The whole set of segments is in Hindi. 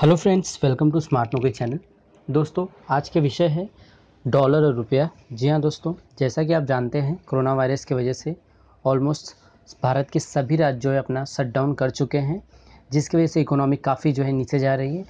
hello friends welcome to smart नोके चैनल दोस्तों आज के विषय है डॉलर और रुपया जी हाँ दोस्तों जैसा कि आप जानते हैं कोरोना वायरस की वजह से ऑलमोस्ट भारत के सभी राज्य जो है अपना शटडाउन कर चुके हैं जिसकी वजह से इकोनॉमी काफ़ी जो है नीचे जा रही है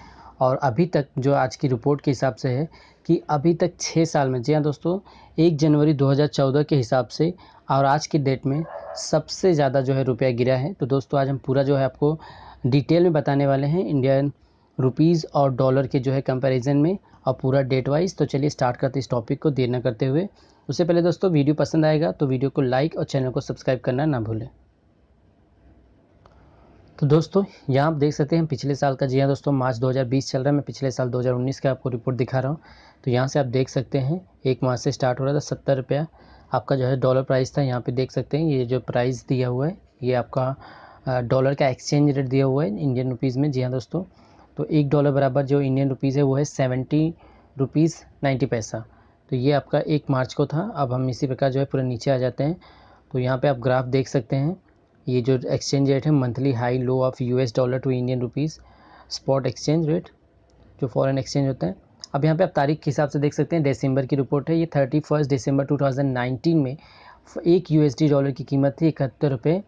और अभी तक जो आज की रिपोर्ट के हिसाब से है कि अभी तक छः साल में जी हाँ दोस्तों एक जनवरी 2014 के हिसाब से और आज की डेट में सबसे ज़्यादा जो है रुपया गिरा है तो दोस्तों आज हम पूरा जो है आपको डिटेल में बताने वाले हैं इंडियन रुपीज़ और डॉलर के जो है कंपैरिजन में और पूरा डेट वाइज तो चलिए स्टार्ट करते इस टॉपिक को देर न करते हुए उससे पहले दोस्तों वीडियो पसंद आएगा तो वीडियो को लाइक और चैनल को सब्सक्राइब करना ना भूलें तो दोस्तों यहाँ आप देख सकते हैं पिछले साल का जी हाँ दोस्तों मार्च 2020 चल रहा है मैं पिछले साल 2019 का आपको रिपोर्ट दिखा रहा हूँ तो यहाँ से आप देख सकते हैं एक माह से स्टार्ट हो रहा था सत्तर रुपया आपका जो है डॉलर प्राइस था यहाँ पे देख सकते हैं ये जो प्राइस दिया हुआ है ये आपका डॉलर का एक्सचेंज रेट दिया हुआ है इंडियन रुपीज़ में जी हाँ दोस्तों तो एक डॉलर बराबर जो इंडियन रुपीज़ है वो है सेवेंटी रुपीज़ नाइन्टी पैसा तो ये आपका एक मार्च को था अब हम इसी प्रकार जो है पूरा नीचे आ जाते हैं तो यहाँ पे आप ग्राफ देख सकते हैं ये जो एक्सचेंज रेट है monthly high low of US dollar to Indian rupees spot exchange rate जो फॉरेन एक्सचेंज होता है अब यहाँ पे आप तारीख के हिसाब से देख सकते हैं दिसंबर की रिपोर्ट है ये thirty first December two thousand nineteen में एक यू डॉलर की कीमत थी इकहत्तर रुपये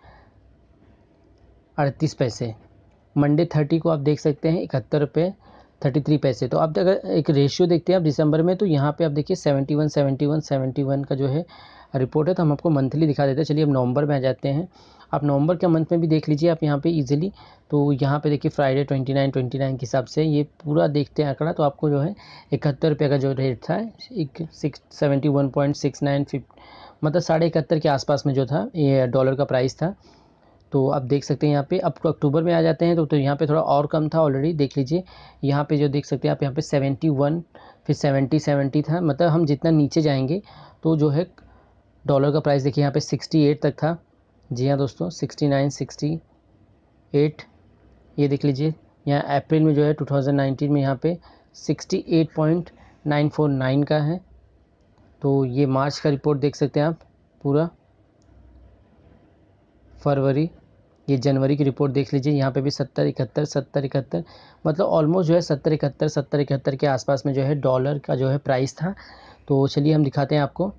अड़तीस पैसे मंडे थर्टी को आप देख सकते हैं इकहत्तर रुपये थर्टी थ्री पैसे तो आप अगर एक रेशियो देखते हैं आप दिसंबर में तो यहाँ पे आप देखिए seventy one seventy one seventy one का जो है रिपोर्ट है तो हम आपको मंथली दिखा देते हैं चलिए अब नवंबर में आ जाते हैं आप नवंबर के मंथ में भी देख लीजिए आप यहाँ पे इजीली तो यहाँ पे देखिए Friday twenty nine twenty nine के हिसाब से ये पूरा देखते हैं आंकड़ा तो आपको जो है इकहत्तर रुपये का जो रेट था एक six seventy one point six nine fifty मतलब साढ़े इकहत्तर के आसपास में जो था ये डॉलर का प्राइस था तो आप देख सकते हैं यहाँ पे अब अक्टूबर में आ जाते हैं तो तो यहाँ पे थोड़ा और कम था ऑलरेडी देख लीजिए यहाँ पे जो देख सकते हैं आप यहाँ पे वन फिर सेवेंटी सेवेंटी था मतलब हम जितना नीचे जाएंगे तो जो है डॉलर का प्राइस देखिए यहाँ पे एट तक था जी हाँ दोस्तों सिक्सटी नाइन सिक्सटी एट ये देख लीजिए यहाँ अप्रैल में जो है टू में यहाँ पर सिक्सटी का है तो ये मार्च का रिपोर्ट देख सकते हैं आप पूरा फरवरी ये जनवरी की रिपोर्ट देख लीजिए यहाँ पे भी सत्तर इकहत्तर सत्तर इकहत्तर मतलब ऑलमोस्ट जो है सत्तर इकहत्तर सत्तर इकहत्तर के आसपास में जो है डॉलर का जो है प्राइस था तो चलिए हम दिखाते हैं आपको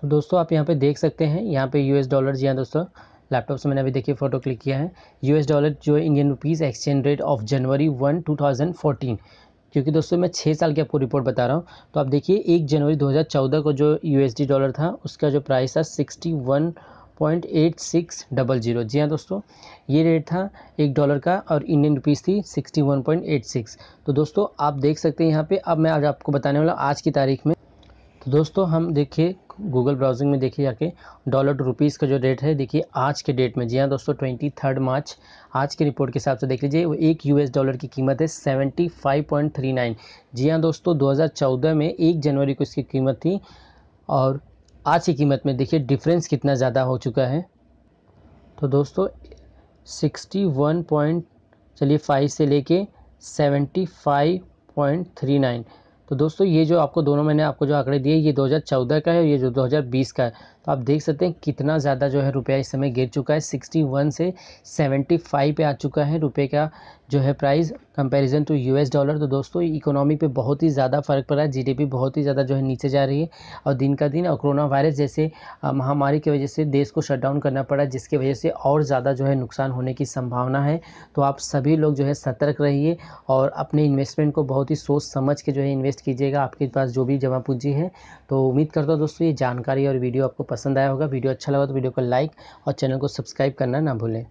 तो दोस्तों आप यहाँ पे देख सकते हैं यहाँ पे यूएस डॉलर जी हाँ दोस्तों लैपटॉप से मैंने अभी देखिए फ़ोटो क्लिक किया है यूएस डॉलर जो है Indian rupees exchange rate of January one two क्योंकि दोस्तों मैं छः साल की आपको रिपोर्ट बता रहा हूँ तो आप देखिए एक जनवरी 2014 को जो यूएसडी डॉलर था उसका जो प्राइस था sixty point eight six double zero जी हाँ दोस्तों ये रेट था एक डॉलर का और इंडियन रुपीज़ थी sixty one point eight six तो दोस्तों आप देख सकते हैं यहाँ पे अब मैं आज आपको बताने वाला आज की तारीख में तो दोस्तों हम देखिए गूगल ब्राउजिंग में देखिए जाके डॉलर टू रुपीज़ का जो रेट है देखिए आज के डेट में जी हाँ दोस्तों ट्वेंटी थर्ड मार्च आज की रिपोर्ट के हिसाब से देख लीजिए वो एक यूएस डॉलर की कीमत है seventy five point three nine जी हाँ दोस्तों दो हज़ार चौदह में एक जनवरी को इसकी कीमत थी और आज की कीमत में देखिए डिफरेंस कितना ज़्यादा हो चुका है तो दोस्तों सिक्सटी वन पॉइंट चलिए फाइव से लेके seventy five point three nine तो दोस्तों ये जो आपको दोनों मैंने आपको जो आंकड़े दिए ये 2014 का है ये जो 2020 का है तो आप देख सकते हैं कितना ज़्यादा जो है रुपया इस समय गिर चुका है 61 से 75 पे आ चुका है रुपये का जो है price comparison to US dollar तो दोस्तों इकोनॉमी पे बहुत ही ज़्यादा फ़र्क पड़ा है जी बहुत ही ज़्यादा जो है नीचे जा रही है और दिन का दिन और कोरोना वायरस जैसे महामारी की वजह से देश को शटडाउन करना पड़ा जिसकी वजह से और ज़्यादा जो है नुकसान होने की संभावना है तो आप सभी लोग जो है सतर्क रहिए और अपने इन्वेस्टमेंट को बहुत ही सोच समझ के जो है इन्वेस्ट कीजिएगा आपके पास जो भी जमा पूंजी है तो उम्मीद करता हूँ दोस्तों ये जानकारी और वीडियो आपको पसंद आया होगा वीडियो अच्छा लगा तो वीडियो को लाइक और चैनल को सब्सक्राइब करना ना भूलें